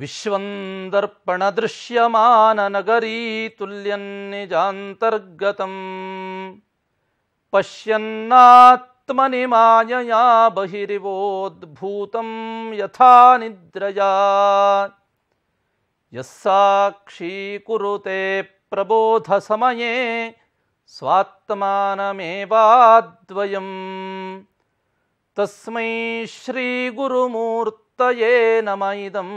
विश्वं दर्पणदृश्यमाननगरी तुल्यन्निजान्तर्गतम् पश्यन्नात्मनि मायया बहिरिवोद्भूतं यथा निद्रया यः साक्षीकुरुते प्रबोधसमये स्वात्मानमेवाद्वयम् तस्मै श्रीगुरुमूर्तये नम इदम्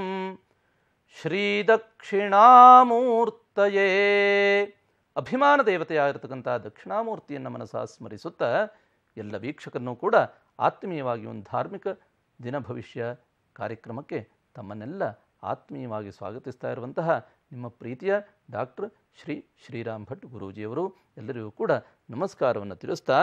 ಶ್ರೀದಕ್ಷಿಣಾಮೂರ್ತಯೇ ಅಭಿಮಾನ ದೇವತೆಯಾಗಿರ್ತಕ್ಕಂಥ ದಕ್ಷಿಣಾಮೂರ್ತಿಯನ್ನು ಮನಸ್ಸ ಸ್ಮರಿಸುತ್ತಾ ಎಲ್ಲ ವೀಕ್ಷಕರನ್ನು ಕೂಡ ಆತ್ಮೀಯವಾಗಿ ಒಂದು ಧಾರ್ಮಿಕ ದಿನ ಭವಿಷ್ಯ ಕಾರ್ಯಕ್ರಮಕ್ಕೆ ತಮ್ಮನ್ನೆಲ್ಲ ಆತ್ಮೀಯವಾಗಿ ಸ್ವಾಗತಿಸ್ತಾ ಇರುವಂತಹ ನಿಮ್ಮ ಪ್ರೀತಿಯ ಡಾಕ್ಟರ್ ಶ್ರೀ ಶ್ರೀರಾಮ್ ಭಟ್ ಗುರೂಜಿಯವರು ಎಲ್ಲರಿಗೂ ಕೂಡ ನಮಸ್ಕಾರವನ್ನು ತಿಳಿಸ್ತಾ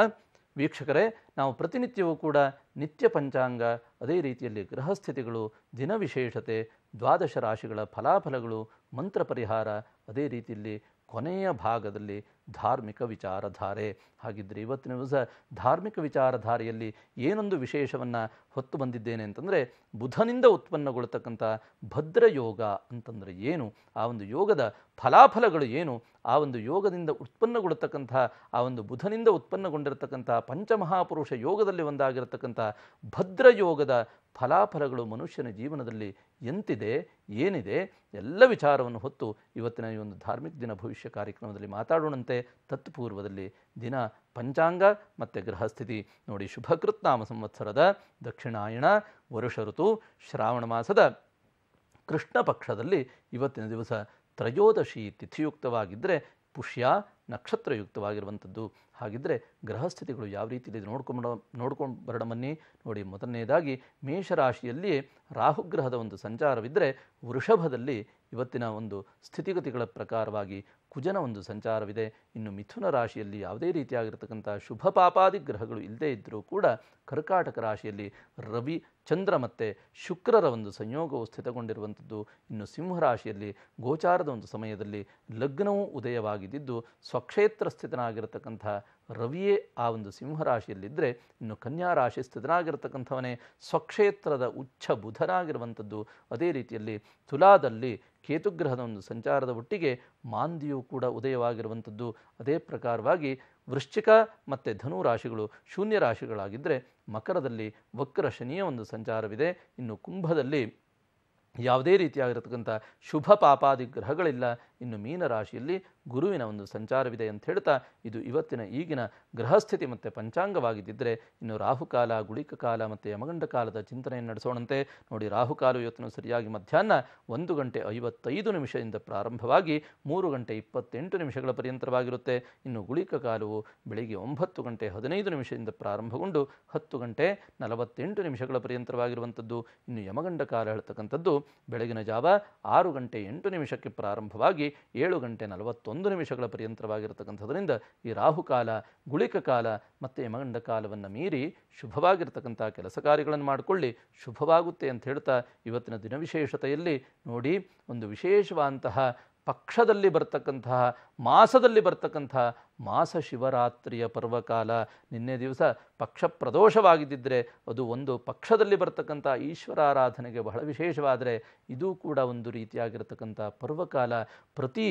ವೀಕ್ಷಕರೇ ನಾವು ಪ್ರತಿನಿತ್ಯವೂ ಕೂಡ ನಿತ್ಯ ಪಂಚಾಂಗ ಅದೇ ರೀತಿಯಲ್ಲಿ ಗ್ರಹಸ್ಥಿತಿಗಳು ದಿನವಿಶೇಷತೆ ದ್ವಾದಶ ರಾಶಿಗಳ ಫಲಾಫಲಗಳು ಮಂತ್ರ ಪರಿಹಾರ ಅದೇ ರೀತಿಯಲ್ಲಿ ಕೊನೆಯ ಭಾಗದಲ್ಲಿ ಧಾರ್ಮಿಕ ವಿಚಾರಧಾರೆ ಹಾಗಿದ್ದರೆ ಇವತ್ತಿನ ದಿವಸ ಧಾರ್ಮಿಕ ವಿಚಾರಧಾರೆಯಲ್ಲಿ ಏನೊಂದು ವಿಶೇಷವನ್ನು ಹೊತ್ತು ಬಂದಿದ್ದೇನೆ ಅಂತಂದರೆ ಬುಧನಿಂದ ಭದ್ರ ಯೋಗ ಅಂತಂದರೆ ಏನು ಆ ಒಂದು ಯೋಗದ ಫಲಾಫಲಗಳು ಏನು ಆ ಒಂದು ಯೋಗದಿಂದ ಉತ್ಪನ್ನಗೊಳ್ತಕ್ಕಂಥ ಆ ಒಂದು ಬುಧನಿಂದ ಉತ್ಪನ್ನಗೊಂಡಿರತಕ್ಕಂಥ ಪಂಚಮಹಾಪುರುಷ ಯೋಗದಲ್ಲಿ ಒಂದಾಗಿರತಕ್ಕಂಥ ಯೋಗದ ಫಲಾಫಲಗಳು ಮನುಷ್ಯನ ಜೀವನದಲ್ಲಿ ಎಂತಿದೆ ಏನಿದೆ ಎಲ್ಲ ವಿಚಾರವನ್ನು ಹೊತ್ತು ಇವತ್ತಿನ ಈ ಒಂದು ಧಾರ್ಮಿಕ ದಿನ ಭವಿಷ್ಯ ಕಾರ್ಯಕ್ರಮದಲ್ಲಿ ಮಾತಾಡೋಣಂತೆ ತತ್ಪೂರ್ವದಲ್ಲಿ ದಿನ ಪಂಚಾಂಗ ಮತ್ತು ಗೃಹಸ್ಥಿತಿ ನೋಡಿ ಶುಭಕೃತ್ನಾಮ ಸಂವತ್ಸರದ ದಕ್ಷಿಣಾಯಣ ವರುಷ ಋತು ಶ್ರಾವಣ ಮಾಸದ ಕೃಷ್ಣ ಪಕ್ಷದಲ್ಲಿ ಇವತ್ತಿನ ದಿವಸ ತ್ರಯೋದಶಿ ತಿಥಿಯುಕ್ತವಾಗಿದ್ದರೆ ಪುಷ್ಯ ನಕ್ಷತ್ರಯುಕ್ತವಾಗಿರುವಂಥದ್ದು ಹಾಗಿದ್ದರೆ ಗ್ರಹಸ್ಥಿತಿಗಳು ಯಾವ ರೀತಿಯಲ್ಲಿ ನೋಡ್ಕೊಂಡು ನೋಡ್ಕೊಂಡು ಬರೋಣ ನೋಡಿ ಮೊದಲನೇದಾಗಿ ಮೇಷರಾಶಿಯಲ್ಲಿಯೇ ರಾಹುಗ್ರಹದ ಒಂದು ಸಂಚಾರವಿದ್ದರೆ ವೃಷಭದಲ್ಲಿ ಇವತ್ತಿನ ಒಂದು ಸ್ಥಿತಿಗತಿಗಳ ಪ್ರಕಾರವಾಗಿ ಕುಜನ ಒಂದು ಸಂಚಾರವಿದೆ ಇನ್ನು ಮಿಥುನ ರಾಶಿಯಲ್ಲಿ ಯಾವುದೇ ರೀತಿಯಾಗಿರ್ತಕ್ಕಂಥ ಶುಭ ಪಾಪಾದಿ ಗ್ರಹಗಳು ಇಲ್ಲದೇ ಇದ್ದರೂ ಕೂಡ ಕರ್ಕಾಟಕ ರಾಶಿಯಲ್ಲಿ ರವಿ ಚಂದ್ರ ಮತ್ತು ಶುಕ್ರರ ಒಂದು ಸಂಯೋಗವು ಸ್ಥಿತಗೊಂಡಿರುವಂಥದ್ದು ಇನ್ನು ಸಿಂಹರಾಶಿಯಲ್ಲಿ ಗೋಚಾರದ ಒಂದು ಸಮಯದಲ್ಲಿ ಲಗ್ನವೂ ಉದಯವಾಗಿದ್ದು ಸ್ವಕ್ಷೇತ್ರ ಸ್ಥಿತನಾಗಿರತಕ್ಕಂಥ ರವಿಯೇ ಆ ಒಂದು ಸಿಂಹರಾಶಿಯಲ್ಲಿದ್ದರೆ ಇನ್ನು ಕನ್ಯಾ ರಾಶಿ ಸ್ಥಿತನಾಗಿರತಕ್ಕಂಥವನೇ ಸ್ವಕ್ಷೇತ್ರದ ಉಚ್ಚ ಬುಧನಾಗಿರುವಂಥದ್ದು ಅದೇ ರೀತಿಯಲ್ಲಿ ತುಲಾದಲ್ಲಿ ಕೇತುಗ್ರಹದ ಒಂದು ಸಂಚಾರದ ಒಟ್ಟಿಗೆ ಮಾಂದಿಯು ಕೂಡ ಉದಯವಾಗಿರುವಂಥದ್ದು ಅದೇ ಪ್ರಕಾರವಾಗಿ ವೃಶ್ಚಿಕ ಮತ್ತು ಧನು ರಾಶಿಗಳು ಶೂನ್ಯ ರಾಶಿಗಳಾಗಿದ್ದರೆ ಮಕರದಲ್ಲಿ ವಕ್ರ ಶನಿಯ ಒಂದು ಸಂಚಾರವಿದೆ ಇನ್ನು ಕುಂಭದಲ್ಲಿ ಯಾವುದೇ ರೀತಿಯಾಗಿರತಕ್ಕಂಥ ಶುಭ ಪಾಪಾದಿ ಗ್ರಹಗಳಿಲ್ಲ ಇನ್ನು ಮೀನರಾಶಿಯಲ್ಲಿ ಗುರುವಿನ ಒಂದು ಸಂಚಾರವಿದೆ ಅಂತ ಹೇಳ್ತಾ ಇದು ಇವತ್ತಿನ ಈಗಿನ ಗ್ರಹಸ್ಥಿತಿ ಮತ್ತು ಪಂಚಾಂಗವಾಗಿದ್ದರೆ ಇನ್ನು ರಾಹುಕಾಲ ಗುಳಿಕ ಕಾಲ ಮತ್ತು ಯಮಗಂಡ ಕಾಲದ ಚಿಂತನೆಯನ್ನು ನಡೆಸೋಣಂತೆ ನೋಡಿ ರಾಹುಕಾಲ ಇವತ್ತಿನ ಸರಿಯಾಗಿ ಮಧ್ಯಾಹ್ನ ಒಂದು ಗಂಟೆ ಐವತ್ತೈದು ನಿಮಿಷದಿಂದ ಪ್ರಾರಂಭವಾಗಿ ಮೂರು ಗಂಟೆ ಇಪ್ಪತ್ತೆಂಟು ನಿಮಿಷಗಳ ಪರ್ಯಂತರವಾಗಿರುತ್ತೆ ಇನ್ನು ಗುಳಿಕ ಕಾಲವು ಬೆಳಿಗ್ಗೆ ಒಂಬತ್ತು ಗಂಟೆ ಹದಿನೈದು ನಿಮಿಷದಿಂದ ಪ್ರಾರಂಭಗೊಂಡು ಹತ್ತು ಗಂಟೆ ನಲವತ್ತೆಂಟು ನಿಮಿಷಗಳ ಪರ್ಯಂತರವಾಗಿರುವಂಥದ್ದು ಇನ್ನು ಯಮಗಂಡ ಕಾಲ ಹೇಳ್ತಕ್ಕಂಥದ್ದು ಬೆಳಗಿನ ಜಾವ ಆರು ಗಂಟೆ ಎಂಟು ನಿಮಿಷಕ್ಕೆ ಪ್ರಾರಂಭವಾಗಿ ಏಳು ಗಂಟೆ ನಲವತ್ತೊಂದು ನಿಮಿಷಗಳ ಪರ್ಯಂತವಾಗಿರತಕ್ಕಂಥದ್ರಿಂದ ಈ ರಾಹುಕಾಲ ಗುಳಿಕ ಕಾಲ ಮತ್ತು ಯಮಗಂಡ ಕಾಲವನ್ನು ಮೀರಿ ಶುಭವಾಗಿರ್ತಕ್ಕಂಥ ಕೆಲಸ ಕಾರ್ಯಗಳನ್ನು ಮಾಡಿಕೊಳ್ಳಿ ಶುಭವಾಗುತ್ತೆ ಅಂತ ಹೇಳ್ತಾ ಇವತ್ತಿನ ದಿನವಿಶೇಷತೆಯಲ್ಲಿ ನೋಡಿ ಒಂದು ವಿಶೇಷವಾದಂತಹ ಪಕ್ಷದಲ್ಲಿ ಬರ್ತಕ್ಕಂತಹ ಮಾಸದಲ್ಲಿ ಬರ್ತಕ್ಕಂತಹ ಮಾಸ ಶಿವರಾತ್ರಿಯ ಪರ್ವಕಾಲ ನಿನ್ನೆ ದಿವಸ ಪಕ್ಷ ಪ್ರದೋಷವಾಗಿದ್ದರೆ ಅದು ಒಂದು ಪಕ್ಷದಲ್ಲಿ ಬರ್ತಕ್ಕಂಥ ಆರಾಧನೆಗೆ ಬಹಳ ವಿಶೇಷವಾದರೆ ಇದು ಕೂಡ ಒಂದು ರೀತಿಯಾಗಿರತಕ್ಕಂಥ ಪರ್ವಕಾಲ ಪ್ರತಿ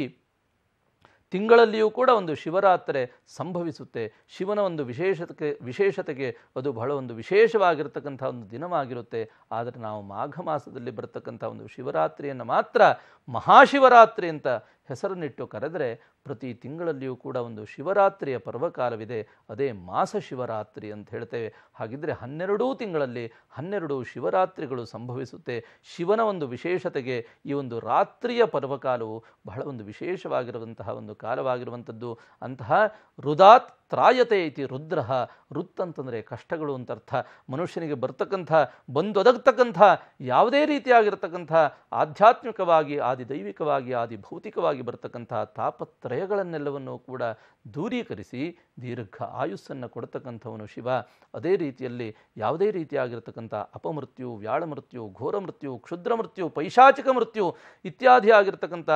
ತಿಂಗಳಲ್ಲಿಯೂ ಕೂಡ ಒಂದು ಶಿವರಾತ್ರಿ ಸಂಭವಿಸುತ್ತೆ ಶಿವನ ಒಂದು ವಿಶೇಷತೆ ವಿಶೇಷತೆಗೆ ಅದು ಬಹಳ ಒಂದು ವಿಶೇಷವಾಗಿರತಕ್ಕಂಥ ಒಂದು ದಿನವಾಗಿರುತ್ತೆ ಆದರೆ ನಾವು ಮಾಘ ಮಾಸದಲ್ಲಿ ಬರ್ತಕ್ಕಂಥ ಒಂದು ಶಿವರಾತ್ರಿಯನ್ನು ಮಾತ್ರ ಮಹಾಶಿವರಾತ್ರಿ ಅಂತ ಹೆಸರನ್ನಿಟ್ಟು ಕರೆದರೆ ಪ್ರತಿ ತಿಂಗಳಲ್ಲಿಯೂ ಕೂಡ ಒಂದು ಶಿವರಾತ್ರಿಯ ಪರ್ವಕಾಲವಿದೆ ಅದೇ ಮಾಸ ಶಿವರಾತ್ರಿ ಅಂತ ಹೇಳ್ತೇವೆ ಹಾಗಿದ್ದರೆ ಹನ್ನೆರಡೂ ತಿಂಗಳಲ್ಲಿ ಹನ್ನೆರಡು ಶಿವರಾತ್ರಿಗಳು ಸಂಭವಿಸುತ್ತೆ ಶಿವನ ಒಂದು ವಿಶೇಷತೆಗೆ ಈ ಒಂದು ರಾತ್ರಿಯ ಪರ್ವಕಾಲವು ಬಹಳ ಒಂದು ವಿಶೇಷವಾಗಿರುವಂತಹ ಒಂದು ಕಾಲವಾಗಿರುವಂಥದ್ದು ಅಂತಹ ರುದಾತ್ ತ್ರಾಯತೆ ಐತಿ ರುದ್ರ ರುತ್ ಅಂತಂದರೆ ಕಷ್ಟಗಳು ಅಂತ ಅರ್ಥ ಮನುಷ್ಯನಿಗೆ ಬರ್ತಕ್ಕಂಥ ಬಂದೊದಗ್ತಕ್ಕಂಥ ಯಾವುದೇ ರೀತಿಯಾಗಿರ್ತಕ್ಕಂಥ ಆಧ್ಯಾತ್ಮಿಕವಾಗಿ ಆದಿ ದೈವಿಕವಾಗಿ ಆದಿ ಭೌತಿಕವಾಗಿ ಬರ್ತಕ್ಕಂಥ ತಾಪತ್ರಯಗಳನ್ನೆಲ್ಲವನ್ನು ಕೂಡ ದೂರೀಕರಿಸಿ ದೀರ್ಘ ಆಯುಸ್ಸನ್ನು ಕೊಡತಕ್ಕಂಥವನು ಶಿವ ಅದೇ ರೀತಿಯಲ್ಲಿ ಯಾವುದೇ ರೀತಿಯಾಗಿರ್ತಕ್ಕಂಥ ಅಪಮೃತ್ಯು ವ್ಯಾಳಮೃತ್ಯು ಘೋರ ಮೃತ್ಯು ಕ್ಷುದ್ರ ಮೃತ್ಯು ಪೈಶಾಚಿಕ ಮೃತ್ಯು ಇತ್ಯಾದಿ ಆಗಿರ್ತಕ್ಕಂಥ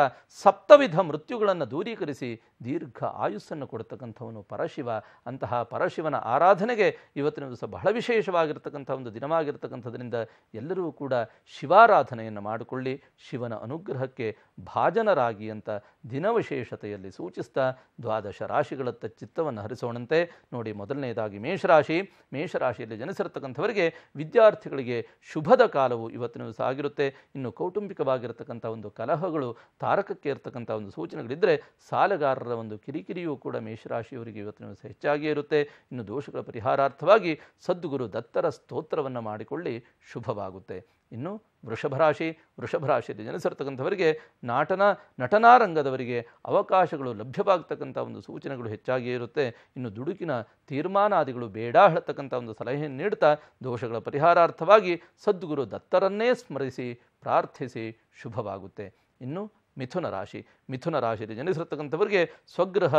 ಸಪ್ತವಿಧ ಮೃತ್ಯುಗಳನ್ನು ದೂರೀಕರಿಸಿ ದೀರ್ಘ ಆಯುಸ್ಸನ್ನು ಕೊಡ್ತಕ್ಕಂಥವನು ಪರಶಿವ ಅಂತಹ ಪರಶಿವನ ಆರಾಧನೆಗೆ ಇವತ್ತಿನ ದಿವಸ ಬಹಳ ವಿಶೇಷವಾಗಿರ್ತಕ್ಕಂಥ ಒಂದು ದಿನವಾಗಿರ್ತಕ್ಕಂಥದ್ರಿಂದ ಎಲ್ಲರೂ ಕೂಡ ಶಿವಾರಾಧನೆಯನ್ನು ಮಾಡಿಕೊಳ್ಳಿ ಶಿವನ ಅನುಗ್ರಹಕ್ಕೆ ಭಾಜನರಾಗಿ ಅಂತ ದಿನವಿಶೇಷತೆಯಲ್ಲಿ ಸೂಚಿಸ್ತಾ ದ್ವಾದಶ ರಾಶಿಗಳತ್ತ ಚಿತ್ತವನ್ನು ಹರಿಸೋಣಂತೆ ನೋಡಿ ಮೊದಲನೆಯದಾಗಿ ಮೇಷರಾಶಿ ಮೇಷರಾಶಿಯಲ್ಲಿ ಜನಿಸಿರತಕ್ಕಂಥವರಿಗೆ ವಿದ್ಯಾರ್ಥಿಗಳಿಗೆ ಶುಭದ ಕಾಲವು ಇವತ್ತಿನ ದಿವಸ ಆಗಿರುತ್ತೆ ಇನ್ನು ಕೌಟುಂಬಿಕವಾಗಿರತಕ್ಕಂಥ ಒಂದು ಕಲಹಗಳು ತಾರಕಕ್ಕೆ ಇರತಕ್ಕಂಥ ಒಂದು ಸೂಚನೆಗಳಿದ್ದರೆ ಸಾಲಗಾರರ ಒಂದು ಕಿರಿಕಿರಿಯೂ ಕೂಡ ಮೇಷರಾಶಿಯವರಿಗೆ ಇವತ್ತಿನ ಸಂಖ್ಯೆಯೂ ಹೆಚ್ಚಾಗಿ ಇರುತ್ತೆ ಇನ್ನು ದೋಷಗಳ ಪರಿಹಾರಾರ್ಥವಾಗಿ ಸದ್ಗುರು ದತ್ತರ ಸ್ತೋತ್ರವನ್ನು ಮಾಡಿಕೊಳ್ಳಿ ಶುಭವಾಗುತ್ತೆ ಇನ್ನು ವೃಷಭರಾಶಿ ವೃಷಭರಾಶಿಯಲ್ಲಿ ಜನಿಸಿರ್ತಕ್ಕಂಥವರಿಗೆ ನಾಟನ ನಟನಾರಂಗದವರಿಗೆ ರಂಗದವರಿಗೆ ಅವಕಾಶಗಳು ಲಭ್ಯವಾಗ್ತಕ್ಕಂಥ ಒಂದು ಸೂಚನೆಗಳು ಹೆಚ್ಚಾಗಿ ಇರುತ್ತೆ ಇನ್ನು ದುಡುಕಿನ ತೀರ್ಮಾನಾದಿಗಳು ಬೇಡ ಹೇಳ್ತಕ್ಕಂಥ ಒಂದು ಸಲಹೆಯನ್ನು ನೀಡ್ತಾ ದೋಷಗಳ ಪರಿಹಾರಾರ್ಥವಾಗಿ ಸದ್ಗುರು ದತ್ತರನ್ನೇ ಸ್ಮರಿಸಿ ಪ್ರಾರ್ಥಿಸಿ ಶುಭವಾಗುತ್ತೆ ಇನ್ನು ಮಿಥುನ ರಾಶಿ ಮಿಥುನ ರಾಶಿಯಲ್ಲಿ ಜನಿಸಿರ್ತಕ್ಕಂಥವರಿಗೆ ಸ್ವಗ್ರಹ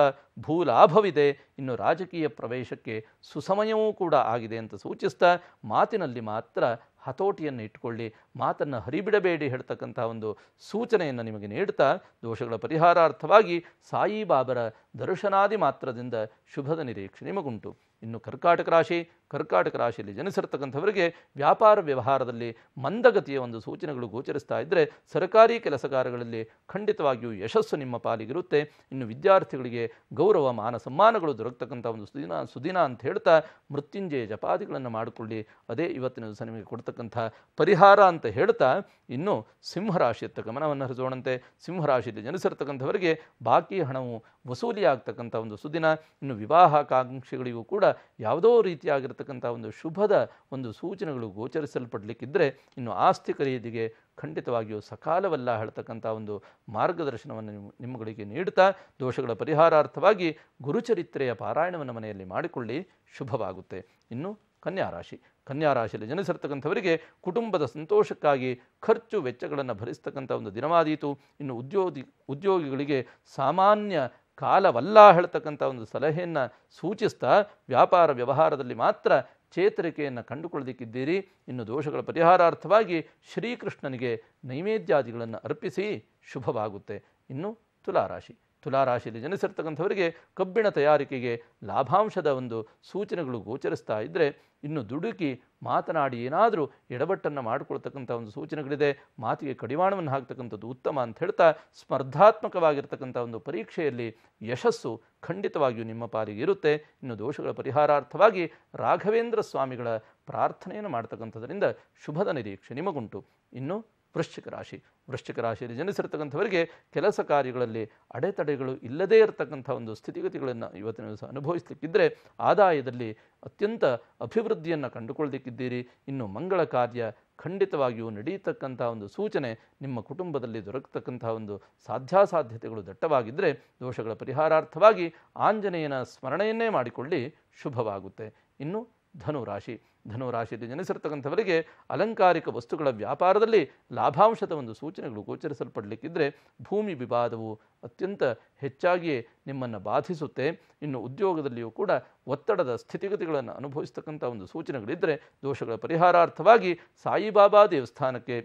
ಭೂಲಾಭವಿದೆ ಇನ್ನು ರಾಜಕೀಯ ಪ್ರವೇಶಕ್ಕೆ ಸುಸಮಯವೂ ಕೂಡ ಆಗಿದೆ ಅಂತ ಸೂಚಿಸ್ತಾ ಮಾತಿನಲ್ಲಿ ಮಾತ್ರ ಹತೋಟಿಯನ್ನು ಇಟ್ಟುಕೊಳ್ಳಿ ಮಾತನ್ನು ಹರಿಬಿಡಬೇಡಿ ಹೇಳ್ತಕ್ಕಂಥ ಒಂದು ಸೂಚನೆಯನ್ನು ನಿಮಗೆ ನೀಡ್ತಾ ದೋಷಗಳ ಪರಿಹಾರಾರ್ಥವಾಗಿ ಸಾಯಿಬಾಬರ ದರ್ಶನಾದಿ ಮಾತ್ರದಿಂದ ಶುಭದ ನಿರೀಕ್ಷೆ ನಿಮಗುಂಟು ಇನ್ನು ಕರ್ಕಾಟಕ ರಾಶಿ ಕರ್ಕಾಟಕ ರಾಶಿಯಲ್ಲಿ ಜನಿಸಿರ್ತಕ್ಕಂಥವರಿಗೆ ವ್ಯಾಪಾರ ವ್ಯವಹಾರದಲ್ಲಿ ಮಂದಗತಿಯ ಒಂದು ಸೂಚನೆಗಳು ಗೋಚರಿಸ್ತಾ ಇದ್ದರೆ ಸರ್ಕಾರಿ ಕೆಲಸ ಕಾರ್ಯಗಳಲ್ಲಿ ಖಂಡಿತವಾಗಿಯೂ ಯಶಸ್ಸು ನಿಮ್ಮ ಪಾಲಿಗಿರುತ್ತೆ ಇನ್ನು ವಿದ್ಯಾರ್ಥಿಗಳಿಗೆ ಗೌರವ ಮಾನ ಸಮ್ಮಾನಗಳು ದೊರಕತಕ್ಕಂಥ ಒಂದು ಸುದಿನ ಸುದಿನ ಅಂತ ಹೇಳ್ತಾ ಮೃತ್ಯುಂಜಯ ಜಪಾದಿಗಳನ್ನು ಮಾಡಿಕೊಳ್ಳಿ ಅದೇ ಇವತ್ತಿನ ದಿವಸ ನಿಮಗೆ ಕೊಡ್ತಕ್ಕಂಥ ಪರಿಹಾರ ಅಂತ ಹೇಳ್ತಾ ಇನ್ನು ಸಿಂಹರಾಶಿಯತ್ತ ಗಮನವನ್ನು ಹರಿಸೋಣಂತೆ ಸಿಂಹರಾಶಿಯಲ್ಲಿ ಜನಿಸಿರ್ತಕ್ಕಂಥವರಿಗೆ ಬಾಕಿ ಹಣವು ವಸೂಲಿಯಾಗ್ತಕ್ಕಂಥ ಒಂದು ಸುದಿನ ಇನ್ನು ವಿವಾಹಕಾಂಕ್ಷಿಗಳಿಗೂ ಕೂಡ ಯಾವುದೋ ರೀತಿಯಾಗಿರ್ತಕ್ಕಂಥ ಆಗಿರ್ತಕ್ಕಂಥ ಒಂದು ಶುಭದ ಒಂದು ಸೂಚನೆಗಳು ಗೋಚರಿಸಲ್ಪಡಲಿಕ್ಕಿದ್ದರೆ ಇನ್ನು ಆಸ್ತಿ ಖರೀದಿಗೆ ಖಂಡಿತವಾಗಿಯೂ ಸಕಾಲವಲ್ಲ ಹೇಳ್ತಕ್ಕಂಥ ಒಂದು ಮಾರ್ಗದರ್ಶನವನ್ನು ನಿಮ್ಮಗಳಿಗೆ ನೀಡುತ್ತಾ ದೋಷಗಳ ಪರಿಹಾರಾರ್ಥವಾಗಿ ಗುರುಚರಿತ್ರೆಯ ಪಾರಾಯಣವನ್ನು ಮನೆಯಲ್ಲಿ ಮಾಡಿಕೊಳ್ಳಿ ಶುಭವಾಗುತ್ತೆ ಇನ್ನು ಕನ್ಯಾರಾಶಿ ಕನ್ಯಾರಾಶಿಯಲ್ಲಿ ಜನಿಸಿರ್ತಕ್ಕಂಥವರಿಗೆ ಕುಟುಂಬದ ಸಂತೋಷಕ್ಕಾಗಿ ಖರ್ಚು ವೆಚ್ಚಗಳನ್ನು ಭರಿಸ್ತಕ್ಕಂಥ ಒಂದು ದಿನವಾದೀತು ಇನ್ನು ಉದ್ಯೋಗಿ ಉದ್ಯೋಗಿಗಳಿಗೆ ಸಾಮಾನ್ಯ ಕಾಲವಲ್ಲ ಹೇಳ್ತಕ್ಕಂಥ ಒಂದು ಸಲಹೆಯನ್ನು ಸೂಚಿಸ್ತಾ ವ್ಯಾಪಾರ ವ್ಯವಹಾರದಲ್ಲಿ ಮಾತ್ರ ಚೇತರಿಕೆಯನ್ನು ಕಂಡುಕೊಳ್ಳದಿಕ್ಕಿದ್ದೀರಿ ಇನ್ನು ದೋಷಗಳ ಪರಿಹಾರಾರ್ಥವಾಗಿ ಶ್ರೀಕೃಷ್ಣನಿಗೆ ನೈವೇದ್ಯಾದಿಗಳನ್ನು ಅರ್ಪಿಸಿ ಶುಭವಾಗುತ್ತೆ ಇನ್ನು ತುಲಾರಾಶಿ ತುಲಾರಾಶಿಯಲ್ಲಿ ಜನಿಸಿರ್ತಕ್ಕಂಥವರಿಗೆ ಕಬ್ಬಿಣ ತಯಾರಿಕೆಗೆ ಲಾಭಾಂಶದ ಒಂದು ಸೂಚನೆಗಳು ಗೋಚರಿಸ್ತಾ ಇದ್ದರೆ ಇನ್ನು ದುಡುಕಿ ಮಾತನಾಡಿ ಏನಾದರೂ ಎಡಬಟ್ಟನ್ನು ಮಾಡಿಕೊಳ್ತಕ್ಕಂಥ ಒಂದು ಸೂಚನೆಗಳಿದೆ ಮಾತಿಗೆ ಕಡಿವಾಣವನ್ನು ಹಾಕ್ತಕ್ಕಂಥದ್ದು ಉತ್ತಮ ಅಂತ ಹೇಳ್ತಾ ಸ್ಪರ್ಧಾತ್ಮಕವಾಗಿರ್ತಕ್ಕಂಥ ಒಂದು ಪರೀಕ್ಷೆಯಲ್ಲಿ ಯಶಸ್ಸು ಖಂಡಿತವಾಗಿಯೂ ನಿಮ್ಮ ಪಾಲಿಗೆ ಇರುತ್ತೆ ಇನ್ನು ದೋಷಗಳ ಪರಿಹಾರಾರ್ಥವಾಗಿ ರಾಘವೇಂದ್ರ ಸ್ವಾಮಿಗಳ ಪ್ರಾರ್ಥನೆಯನ್ನು ಮಾಡ್ತಕ್ಕಂಥದರಿಂದ ಶುಭದ ನಿರೀಕ್ಷೆ ನಿಮಗುಂಟು ಇನ್ನು ವೃಶ್ಚಿಕ ರಾಶಿ ವೃಶ್ಚಿಕ ರಾಶಿಯಲ್ಲಿ ಜನಿಸಿರ್ತಕ್ಕಂಥವರಿಗೆ ಕೆಲಸ ಕಾರ್ಯಗಳಲ್ಲಿ ಅಡೆತಡೆಗಳು ಇಲ್ಲದೇ ಇರತಕ್ಕಂಥ ಒಂದು ಸ್ಥಿತಿಗತಿಗಳನ್ನು ಇವತ್ತಿನ ದಿವಸ ಅನುಭವಿಸಲಿಕ್ಕಿದ್ದರೆ ಆದಾಯದಲ್ಲಿ ಅತ್ಯಂತ ಅಭಿವೃದ್ಧಿಯನ್ನು ಕಂಡುಕೊಳ್ಳಲಿಕ್ಕಿದ್ದೀರಿ ಇನ್ನು ಮಂಗಳ ಕಾರ್ಯ ಖಂಡಿತವಾಗಿಯೂ ನಡೆಯತಕ್ಕಂಥ ಒಂದು ಸೂಚನೆ ನಿಮ್ಮ ಕುಟುಂಬದಲ್ಲಿ ದೊರಕತಕ್ಕಂಥ ಒಂದು ಸಾಧ್ಯಾಸಾಧ್ಯತೆಗಳು ದಟ್ಟವಾಗಿದ್ದರೆ ದೋಷಗಳ ಪರಿಹಾರಾರ್ಥವಾಗಿ ಆಂಜನೇಯನ ಸ್ಮರಣೆಯನ್ನೇ ಮಾಡಿಕೊಳ್ಳಿ ಶುಭವಾಗುತ್ತೆ ಇನ್ನು ಧನುರಾಶಿ ಧನುರಾಶಿಯಲ್ಲಿ ಜನಿಸಿರ್ತಕ್ಕಂಥವರಿಗೆ ಅಲಂಕಾರಿಕ ವಸ್ತುಗಳ ವ್ಯಾಪಾರದಲ್ಲಿ ಲಾಭಾಂಶದ ಒಂದು ಸೂಚನೆಗಳು ಗೋಚರಿಸಲ್ಪಡಲಿಕ್ಕಿದ್ರೆ ಭೂಮಿ ವಿವಾದವು ಅತ್ಯಂತ ಹೆಚ್ಚಾಗಿಯೇ ನಿಮ್ಮನ್ನು ಬಾಧಿಸುತ್ತೆ ಇನ್ನು ಉದ್ಯೋಗದಲ್ಲಿಯೂ ಕೂಡ ಒತ್ತಡದ ಸ್ಥಿತಿಗತಿಗಳನ್ನು ಅನುಭವಿಸ್ತಕ್ಕಂಥ ಒಂದು ಸೂಚನೆಗಳಿದ್ದರೆ ದೋಷಗಳ ಪರಿಹಾರಾರ್ಥವಾಗಿ ಸಾಯಿಬಾಬಾ ದೇವಸ್ಥಾನಕ್ಕೆ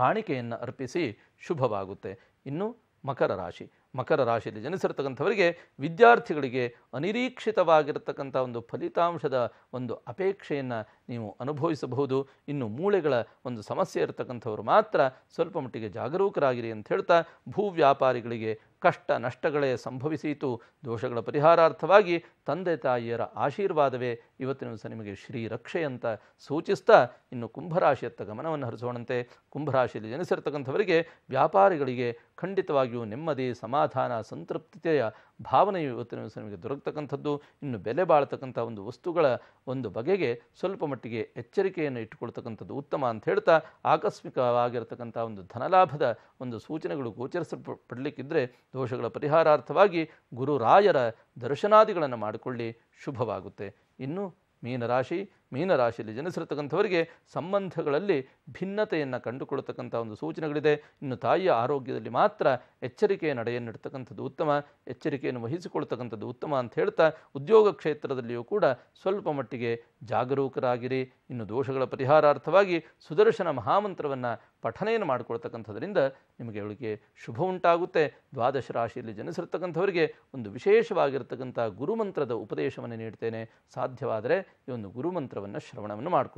ಕಾಣಿಕೆಯನ್ನು ಅರ್ಪಿಸಿ ಶುಭವಾಗುತ್ತೆ ಇನ್ನು ಮಕರ ರಾಶಿ ಮಕರ ರಾಶಿಯಲ್ಲಿ ಜನಿಸಿರ್ತಕ್ಕಂಥವರಿಗೆ ವಿದ್ಯಾರ್ಥಿಗಳಿಗೆ ಅನಿರೀಕ್ಷಿತವಾಗಿರತಕ್ಕಂಥ ಒಂದು ಫಲಿತಾಂಶದ ಒಂದು ಅಪೇಕ್ಷೆಯನ್ನು ನೀವು ಅನುಭವಿಸಬಹುದು ಇನ್ನು ಮೂಳೆಗಳ ಒಂದು ಸಮಸ್ಯೆ ಇರತಕ್ಕಂಥವರು ಮಾತ್ರ ಸ್ವಲ್ಪ ಮಟ್ಟಿಗೆ ಜಾಗರೂಕರಾಗಿರಿ ಅಂತ ಹೇಳ್ತಾ ಭೂ ವ್ಯಾಪಾರಿಗಳಿಗೆ ಕಷ್ಟ ನಷ್ಟಗಳೇ ಸಂಭವಿಸಿತು ದೋಷಗಳ ಪರಿಹಾರಾರ್ಥವಾಗಿ ತಂದೆ ತಾಯಿಯರ ಆಶೀರ್ವಾದವೇ ಇವತ್ತಿನ ದಿವಸ ನಿಮಗೆ ಶ್ರೀರಕ್ಷೆ ಅಂತ ಸೂಚಿಸ್ತಾ ಇನ್ನು ಕುಂಭರಾಶಿಯತ್ತ ಗಮನವನ್ನು ಹರಿಸೋಣಂತೆ ಕುಂಭರಾಶಿಯಲ್ಲಿ ಜನಿಸಿರ್ತಕ್ಕಂಥವರಿಗೆ ವ್ಯಾಪಾರಿಗಳಿಗೆ ಖಂಡಿತವಾಗಿಯೂ ನೆಮ್ಮದಿ ಸಮಾಧಾನ ಸಂತೃಪ್ತಿಯ ಭಾವನೆ ಇವತ್ತಿನ ದಿವಸ ನಮಗೆ ದೊರಕತಕ್ಕಂಥದ್ದು ಇನ್ನು ಬೆಲೆ ಬಾಳ್ತಕ್ಕಂಥ ಒಂದು ವಸ್ತುಗಳ ಒಂದು ಬಗೆಗೆ ಸ್ವಲ್ಪ ಮಟ್ಟಿಗೆ ಎಚ್ಚರಿಕೆಯನ್ನು ಇಟ್ಟುಕೊಳ್ತಕ್ಕಂಥದ್ದು ಉತ್ತಮ ಅಂತ ಹೇಳ್ತಾ ಆಕಸ್ಮಿಕವಾಗಿರತಕ್ಕಂಥ ಒಂದು ಧನಲಾಭದ ಒಂದು ಸೂಚನೆಗಳು ಗೋಚರಿಸಲ್ಪಡಲಿಕ್ಕಿದ್ದರೆ ದೋಷಗಳ ಪರಿಹಾರಾರ್ಥವಾಗಿ ಗುರುರಾಯರ ದರ್ಶನಾದಿಗಳನ್ನು ಮಾಡಿಕೊಳ್ಳಿ ಶುಭವಾಗುತ್ತೆ ಇನ್ನು ಮೀನರಾಶಿ ಮೀನರಾಶಿಯಲ್ಲಿ ಜನಿಸಿರತಕ್ಕಂಥವರಿಗೆ ಸಂಬಂಧಗಳಲ್ಲಿ ಭಿನ್ನತೆಯನ್ನು ಕಂಡುಕೊಳ್ಳತಕ್ಕಂಥ ಒಂದು ಸೂಚನೆಗಳಿದೆ ಇನ್ನು ತಾಯಿಯ ಆರೋಗ್ಯದಲ್ಲಿ ಮಾತ್ರ ಎಚ್ಚರಿಕೆಯ ನಡೆಯನ್ನಿಡ್ತಕ್ಕಂಥದ್ದು ಉತ್ತಮ ಎಚ್ಚರಿಕೆಯನ್ನು ವಹಿಸಿಕೊಳ್ತಕ್ಕಂಥದ್ದು ಉತ್ತಮ ಅಂತ ಹೇಳ್ತಾ ಉದ್ಯೋಗ ಕ್ಷೇತ್ರದಲ್ಲಿಯೂ ಕೂಡ ಸ್ವಲ್ಪ ಮಟ್ಟಿಗೆ ಜಾಗರೂಕರಾಗಿರಿ ಇನ್ನು ದೋಷಗಳ ಪರಿಹಾರಾರ್ಥವಾಗಿ ಸುದರ್ಶನ ಮಹಾಮಂತ್ರವನ್ನು ಪಠನೆಯನ್ನು ಮಾಡಿಕೊಳ್ತಕ್ಕಂಥದ್ರಿಂದ ನಿಮಗೆ ಅವಳಿಗೆ ಶುಭ ಉಂಟಾಗುತ್ತೆ ದ್ವಾದಶ ರಾಶಿಯಲ್ಲಿ ಜನಿಸಿರ್ತಕ್ಕಂಥವರಿಗೆ ಒಂದು ವಿಶೇಷವಾಗಿರ್ತಕ್ಕಂಥ ಗುರುಮಂತ್ರದ ಉಪದೇಶವನ್ನು ನೀಡ್ತೇನೆ ಸಾಧ್ಯವಾದರೆ ಈ ಒಂದು ಗುರುಮಂತ್ರ श्रवण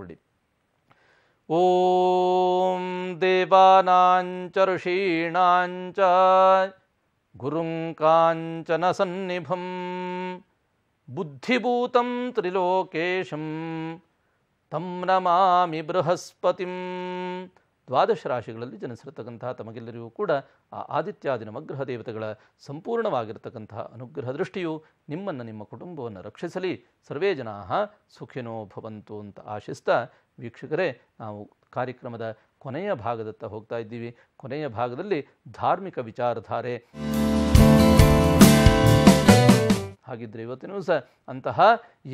देवानां च ऋषीणाञ्च गुरुङ्काञ्च न सन्निभं बुद्धिभूतं त्रिलोकेशं तं नमामि बृहस्पतिं ದ್ವಾದಶ ರಾಶಿಗಳಲ್ಲಿ ಜನಿಸಿರತಕ್ಕಂತಹ ತಮಗೆಲ್ಲರಿಗೂ ಕೂಡ ಆ ಆದಿತ್ಯಾದಿನ ಮಗ್ರಹ ದೇವತೆಗಳ ಸಂಪೂರ್ಣವಾಗಿರತಕ್ಕಂತಹ ಅನುಗ್ರಹ ದೃಷ್ಟಿಯು ನಿಮ್ಮನ್ನು ನಿಮ್ಮ ಕುಟುಂಬವನ್ನು ರಕ್ಷಿಸಲಿ ಸರ್ವೇ ಜನಾ ಸುಖಿನೋ ಭವಂತು ಅಂತ ಆಶಿಸ್ತಾ ವೀಕ್ಷಕರೇ ನಾವು ಕಾರ್ಯಕ್ರಮದ ಕೊನೆಯ ಭಾಗದತ್ತ ಹೋಗ್ತಾ ಇದ್ದೀವಿ ಕೊನೆಯ ಭಾಗದಲ್ಲಿ ಧಾರ್ಮಿಕ ವಿಚಾರಧಾರೆ ಹಾಗಿದ್ದರೆ ಇವತ್ತಿನ ಸಹ ಅಂತಹ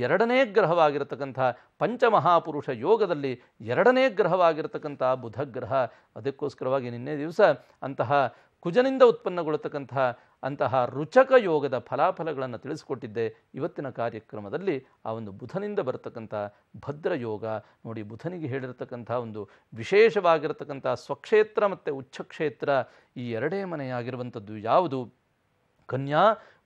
ಎರಡನೇ ಗ್ರಹವಾಗಿರತಕ್ಕಂಥ ಪಂಚಮಹಾಪುರುಷ ಯೋಗದಲ್ಲಿ ಎರಡನೇ ಗ್ರಹವಾಗಿರತಕ್ಕಂಥ ಬುಧ ಗ್ರಹ ಅದಕ್ಕೋಸ್ಕರವಾಗಿ ನಿನ್ನೆ ದಿವಸ ಅಂತಹ ಕುಜನಿಂದ ಉತ್ಪನ್ನಗೊಳ್ಳತಕ್ಕಂತಹ ಅಂತಹ ರುಚಕ ಯೋಗದ ಫಲಾಫಲಗಳನ್ನು ತಿಳಿಸಿಕೊಟ್ಟಿದ್ದೆ ಇವತ್ತಿನ ಕಾರ್ಯಕ್ರಮದಲ್ಲಿ ಆ ಒಂದು ಬುಧನಿಂದ ಬರತಕ್ಕಂಥ ಭದ್ರ ಯೋಗ ನೋಡಿ ಬುಧನಿಗೆ ಹೇಳಿರತಕ್ಕಂಥ ಒಂದು ವಿಶೇಷವಾಗಿರತಕ್ಕಂಥ ಸ್ವಕ್ಷೇತ್ರ ಮತ್ತು ಉಚ್ಚಕ್ಷೇತ್ರ ಈ ಎರಡೇ ಮನೆಯಾಗಿರುವಂಥದ್ದು ಯಾವುದು ಕನ್ಯಾ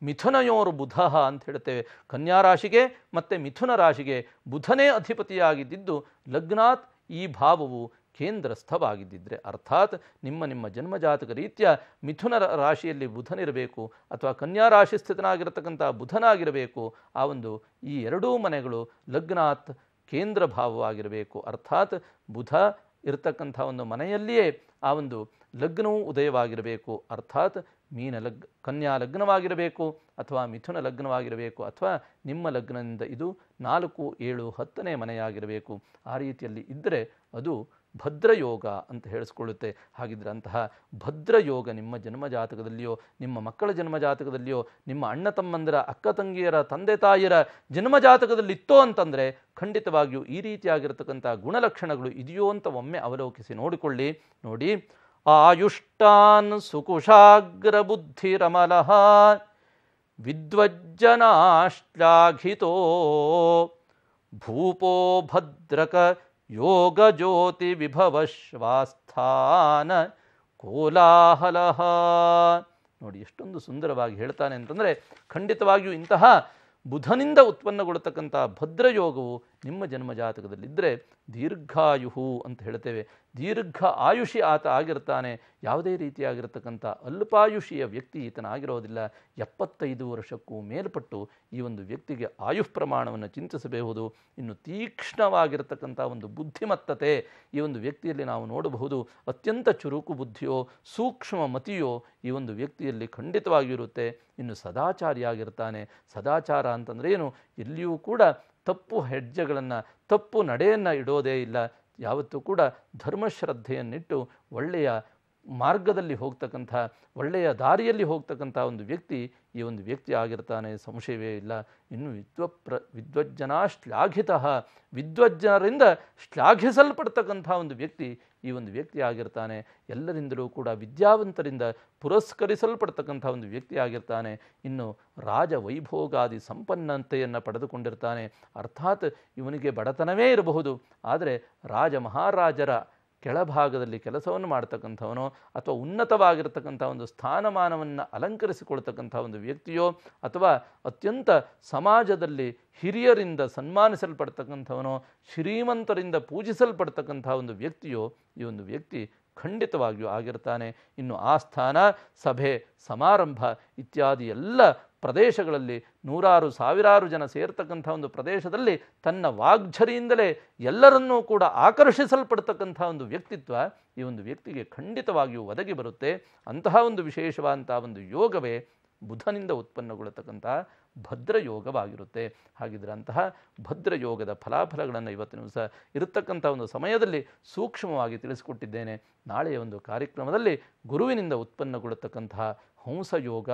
ಮಿಥುನಯೋರು ಬುಧ ಅಂತ ಹೇಳ್ತೇವೆ ಕನ್ಯಾ ರಾಶಿಗೆ ಮತ್ತು ಮಿಥುನ ರಾಶಿಗೆ ಬುಧನೇ ಅಧಿಪತಿಯಾಗಿದ್ದಿದ್ದು ಲಗ್ನಾತ್ ಈ ಭಾವವು ಕೇಂದ್ರಸ್ಥವಾಗಿದ್ದಿದ್ರೆ ಅರ್ಥಾತ್ ನಿಮ್ಮ ನಿಮ್ಮ ಜನ್ಮಜಾತಕ ರೀತಿಯ ಮಿಥುನ ರಾಶಿಯಲ್ಲಿ ಬುಧನಿರಬೇಕು ಅಥವಾ ಕನ್ಯಾ ರಾಶಿ ಸ್ಥಿತನಾಗಿರತಕ್ಕಂಥ ಬುಧನಾಗಿರಬೇಕು ಆ ಒಂದು ಈ ಎರಡೂ ಮನೆಗಳು ಲಗ್ನಾತ್ ಕೇಂದ್ರ ಭಾವವಾಗಿರಬೇಕು ಅರ್ಥಾತ್ ಬುಧ ಇರತಕ್ಕಂಥ ಒಂದು ಮನೆಯಲ್ಲಿಯೇ ಆ ಒಂದು ಲಗ್ನವು ಉದಯವಾಗಿರಬೇಕು ಅರ್ಥಾತ್ ಮೀನ ಲಗ್ ಕನ್ಯಾ ಲಗ್ನವಾಗಿರಬೇಕು ಅಥವಾ ಮಿಥುನ ಲಗ್ನವಾಗಿರಬೇಕು ಅಥವಾ ನಿಮ್ಮ ಲಗ್ನದಿಂದ ಇದು ನಾಲ್ಕು ಏಳು ಹತ್ತನೇ ಮನೆಯಾಗಿರಬೇಕು ಆ ರೀತಿಯಲ್ಲಿ ಇದ್ದರೆ ಅದು ಭದ್ರಯೋಗ ಅಂತ ಹೇಳಿಸ್ಕೊಳ್ಳುತ್ತೆ ಹಾಗಿದ್ರೆ ಅಂತಹ ಭದ್ರಯೋಗ ನಿಮ್ಮ ಜನ್ಮಜಾತಕದಲ್ಲಿಯೋ ನಿಮ್ಮ ಮಕ್ಕಳ ಜನ್ಮಜಾತಕದಲ್ಲಿಯೋ ನಿಮ್ಮ ಅಣ್ಣ ತಮ್ಮಂದಿರ ಅಕ್ಕ ತಂಗಿಯರ ತಂದೆ ತಾಯಿಯರ ಜನ್ಮಜಾತಕದಲ್ಲಿತ್ತೋ ಅಂತಂದರೆ ಖಂಡಿತವಾಗಿಯೂ ಈ ರೀತಿಯಾಗಿರತಕ್ಕಂಥ ಗುಣಲಕ್ಷಣಗಳು ಇದೆಯೋ ಅಂತ ಒಮ್ಮೆ ಅವಲೋಕಿಸಿ ನೋಡಿಕೊಳ್ಳಿ ನೋಡಿ ಆಯುಷ್ಟಾನ್ ಸುಕುಶಾಗ್ರಬುದ್ಧಿರಮಲಃ ವಿದ್ವಜ್ಜನಾಶ್ಲಾಘಿತೋ ಭೂಪೋ ಭದ್ರಕ ಯೋಗಜ್ಯೋತಿ ವಿಭವಶ್ವಾಸ್ಥಾನ ಕೋಲಾಹಲಹ ನೋಡಿ ಎಷ್ಟೊಂದು ಸುಂದರವಾಗಿ ಹೇಳ್ತಾನೆ ಅಂತಂದರೆ ಖಂಡಿತವಾಗಿಯೂ ಇಂತಹ ಬುಧನಿಂದ ಉತ್ಪನ್ನಗೊಳ್ತಕ್ಕಂಥ ಭದ್ರಯೋಗವು ನಿಮ್ಮ ಜಾತಕದಲ್ಲಿದ್ದರೆ ದೀರ್ಘಾಯುಹು ಅಂತ ಹೇಳ್ತೇವೆ ದೀರ್ಘ ಆಯುಷಿ ಆತ ಆಗಿರ್ತಾನೆ ಯಾವುದೇ ರೀತಿಯಾಗಿರ್ತಕ್ಕಂಥ ಅಲ್ಪಾಯುಷಿಯ ವ್ಯಕ್ತಿ ಈತನ ಆಗಿರೋದಿಲ್ಲ ಎಪ್ಪತ್ತೈದು ವರ್ಷಕ್ಕೂ ಮೇಲ್ಪಟ್ಟು ಈ ಒಂದು ವ್ಯಕ್ತಿಗೆ ಆಯುಷ್ ಪ್ರಮಾಣವನ್ನು ಚಿಂತಿಸಬಹುದು ಇನ್ನು ತೀಕ್ಷ್ಣವಾಗಿರ್ತಕ್ಕಂಥ ಒಂದು ಬುದ್ಧಿಮತ್ತತೆ ಈ ಒಂದು ವ್ಯಕ್ತಿಯಲ್ಲಿ ನಾವು ನೋಡಬಹುದು ಅತ್ಯಂತ ಚುರುಕು ಬುದ್ಧಿಯೋ ಸೂಕ್ಷ್ಮ ಮತಿಯೋ ಈ ಒಂದು ವ್ಯಕ್ತಿಯಲ್ಲಿ ಖಂಡಿತವಾಗಿರುತ್ತೆ ಇನ್ನು ಸದಾಚಾರಿಯಾಗಿರ್ತಾನೆ ಸದಾಚಾರ ಅಂತಂದರೆ ಏನು ಎಲ್ಲಿಯೂ ಕೂಡ ತಪ್ಪು ಹೆಜ್ಜೆಗಳನ್ನು ತಪ್ಪು ನಡೆಯನ್ನು ಇಡೋದೇ ಇಲ್ಲ ಯಾವತ್ತೂ ಕೂಡ ಧರ್ಮಶ್ರದ್ಧೆಯನ್ನಿಟ್ಟು ಒಳ್ಳೆಯ ಮಾರ್ಗದಲ್ಲಿ ಹೋಗ್ತಕ್ಕಂಥ ಒಳ್ಳೆಯ ದಾರಿಯಲ್ಲಿ ಹೋಗ್ತಕ್ಕಂಥ ಒಂದು ವ್ಯಕ್ತಿ ಈ ಒಂದು ವ್ಯಕ್ತಿ ಆಗಿರ್ತಾನೆ ಸಂಶಯವೇ ಇಲ್ಲ ಇನ್ನು ವಿದ್ವಪ್ರ ವಿದ್ವಜ್ಜನಾ ಶ್ಲಾಘಿತ ವಿದ್ವಜ್ಜನರಿಂದ ಶ್ಲಾಘಿಸಲ್ಪಡ್ತಕ್ಕಂಥ ಒಂದು ವ್ಯಕ್ತಿ ಈ ಒಂದು ವ್ಯಕ್ತಿ ಆಗಿರ್ತಾನೆ ಎಲ್ಲರಿಂದಲೂ ಕೂಡ ವಿದ್ಯಾವಂತರಿಂದ ಪುರಸ್ಕರಿಸಲ್ಪಡ್ತಕ್ಕಂಥ ಒಂದು ವ್ಯಕ್ತಿ ಆಗಿರ್ತಾನೆ ಇನ್ನು ರಾಜ ವೈಭೋಗಾದಿ ಸಂಪನ್ನತೆಯನ್ನು ಪಡೆದುಕೊಂಡಿರ್ತಾನೆ ಅರ್ಥಾತ್ ಇವನಿಗೆ ಬಡತನವೇ ಇರಬಹುದು ಆದರೆ ರಾಜ ಮಹಾರಾಜರ ಕೆಳಭಾಗದಲ್ಲಿ ಕೆಲಸವನ್ನು ಮಾಡ್ತಕ್ಕಂಥವನೋ ಅಥವಾ ಉನ್ನತವಾಗಿರ್ತಕ್ಕಂಥ ಒಂದು ಸ್ಥಾನಮಾನವನ್ನು ಅಲಂಕರಿಸಿಕೊಳ್ತಕ್ಕಂಥ ಒಂದು ವ್ಯಕ್ತಿಯೋ ಅಥವಾ ಅತ್ಯಂತ ಸಮಾಜದಲ್ಲಿ ಹಿರಿಯರಿಂದ ಸನ್ಮಾನಿಸಲ್ಪಡ್ತಕ್ಕಂಥವನೋ ಶ್ರೀಮಂತರಿಂದ ಪೂಜಿಸಲ್ಪಡ್ತಕ್ಕಂಥ ಒಂದು ವ್ಯಕ್ತಿಯೋ ಈ ಒಂದು ವ್ಯಕ್ತಿ ಖಂಡಿತವಾಗಿಯೂ ಆಗಿರ್ತಾನೆ ಇನ್ನು ಆ ಸ್ಥಾನ ಸಭೆ ಸಮಾರಂಭ ಇತ್ಯಾದಿ ಎಲ್ಲ ಪ್ರದೇಶಗಳಲ್ಲಿ ನೂರಾರು ಸಾವಿರಾರು ಜನ ಸೇರ್ತಕ್ಕಂಥ ಒಂದು ಪ್ರದೇಶದಲ್ಲಿ ತನ್ನ ವಾಗ್ಝರಿಯಿಂದಲೇ ಎಲ್ಲರನ್ನೂ ಕೂಡ ಆಕರ್ಷಿಸಲ್ಪಡ್ತಕ್ಕಂಥ ಒಂದು ವ್ಯಕ್ತಿತ್ವ ಈ ಒಂದು ವ್ಯಕ್ತಿಗೆ ಖಂಡಿತವಾಗಿಯೂ ಒದಗಿ ಬರುತ್ತೆ ಅಂತಹ ಒಂದು ವಿಶೇಷವಾದಂಥ ಒಂದು ಯೋಗವೇ ಬುಧನಿಂದ ಭದ್ರ ಯೋಗವಾಗಿರುತ್ತೆ ಹಾಗಿದ್ರೆ ಅಂತಹ ಭದ್ರಯೋಗದ ಫಲಾಫಲಗಳನ್ನು ಇವತ್ತಿನ ದಿವಸ ಇರತಕ್ಕಂಥ ಒಂದು ಸಮಯದಲ್ಲಿ ಸೂಕ್ಷ್ಮವಾಗಿ ತಿಳಿಸಿಕೊಟ್ಟಿದ್ದೇನೆ ನಾಳೆಯ ಒಂದು ಕಾರ್ಯಕ್ರಮದಲ್ಲಿ ಗುರುವಿನಿಂದ ಉತ್ಪನ್ನಗೊಳ್ಳತಕ್ಕಂತಹ ಹಂಸ ಯೋಗ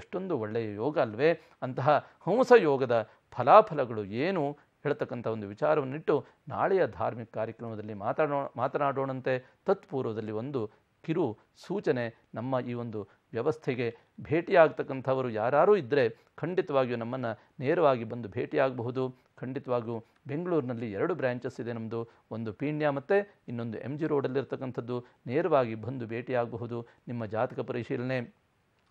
ಎಷ್ಟೊಂದು ಒಳ್ಳೆಯ ಯೋಗ ಅಲ್ವೇ ಅಂತಹ ಹಂಸ ಯೋಗದ ಫಲಾಫಲಗಳು ಏನು ಹೇಳ್ತಕ್ಕಂಥ ಒಂದು ವಿಚಾರವನ್ನಿಟ್ಟು ನಾಳೆಯ ಧಾರ್ಮಿಕ ಕಾರ್ಯಕ್ರಮದಲ್ಲಿ ಮಾತಾಡೋ ಮಾತನಾಡೋಣಂತೆ ತತ್ಪೂರ್ವದಲ್ಲಿ ಒಂದು ಕಿರು ಸೂಚನೆ ನಮ್ಮ ಈ ಒಂದು ವ್ಯವಸ್ಥೆಗೆ ಭೇಟಿಯಾಗ್ತಕ್ಕಂಥವರು ಯಾರಾರೂ ಇದ್ದರೆ ಖಂಡಿತವಾಗಿಯೂ ನಮ್ಮನ್ನು ನೇರವಾಗಿ ಬಂದು ಭೇಟಿಯಾಗಬಹುದು ಖಂಡಿತವಾಗಿಯೂ ಬೆಂಗಳೂರಿನಲ್ಲಿ ಎರಡು ಬ್ರ್ಯಾಂಚಸ್ ಇದೆ ನಮ್ಮದು ಒಂದು ಪೀಣ್ಯ ಮತ್ತು ಇನ್ನೊಂದು ಎಮ್ ಜಿ ರೋಡಲ್ಲಿರ್ತಕ್ಕಂಥದ್ದು ನೇರವಾಗಿ ಬಂದು ಭೇಟಿಯಾಗಬಹುದು ನಿಮ್ಮ ಜಾತಕ ಪರಿಶೀಲನೆ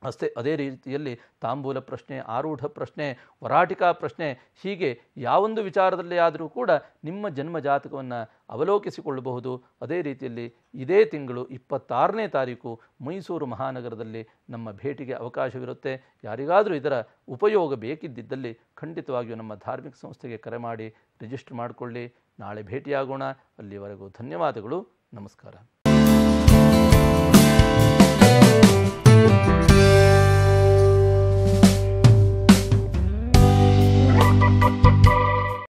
ಅಷ್ಟೇ ಅದೇ ರೀತಿಯಲ್ಲಿ ತಾಂಬೂಲ ಪ್ರಶ್ನೆ ಆರೂಢ ಪ್ರಶ್ನೆ ವರಾಟಿಕಾ ಪ್ರಶ್ನೆ ಹೀಗೆ ಯಾವೊಂದು ವಿಚಾರದಲ್ಲಿ ಆದರೂ ಕೂಡ ನಿಮ್ಮ ಜನ್ಮ ಜಾತಕವನ್ನು ಅವಲೋಕಿಸಿಕೊಳ್ಳಬಹುದು ಅದೇ ರೀತಿಯಲ್ಲಿ ಇದೇ ತಿಂಗಳು ಇಪ್ಪತ್ತಾರನೇ ತಾರೀಕು ಮೈಸೂರು ಮಹಾನಗರದಲ್ಲಿ ನಮ್ಮ ಭೇಟಿಗೆ ಅವಕಾಶವಿರುತ್ತೆ ಯಾರಿಗಾದರೂ ಇದರ ಉಪಯೋಗ ಬೇಕಿದ್ದಿದ್ದಲ್ಲಿ ಖಂಡಿತವಾಗಿಯೂ ನಮ್ಮ ಧಾರ್ಮಿಕ ಸಂಸ್ಥೆಗೆ ಕರೆ ಮಾಡಿ ರಿಜಿಸ್ಟರ್ ಮಾಡಿಕೊಳ್ಳಿ ನಾಳೆ ಭೇಟಿಯಾಗೋಣ ಅಲ್ಲಿವರೆಗೂ ಧನ್ಯವಾದಗಳು ನಮಸ್ಕಾರ Thank you.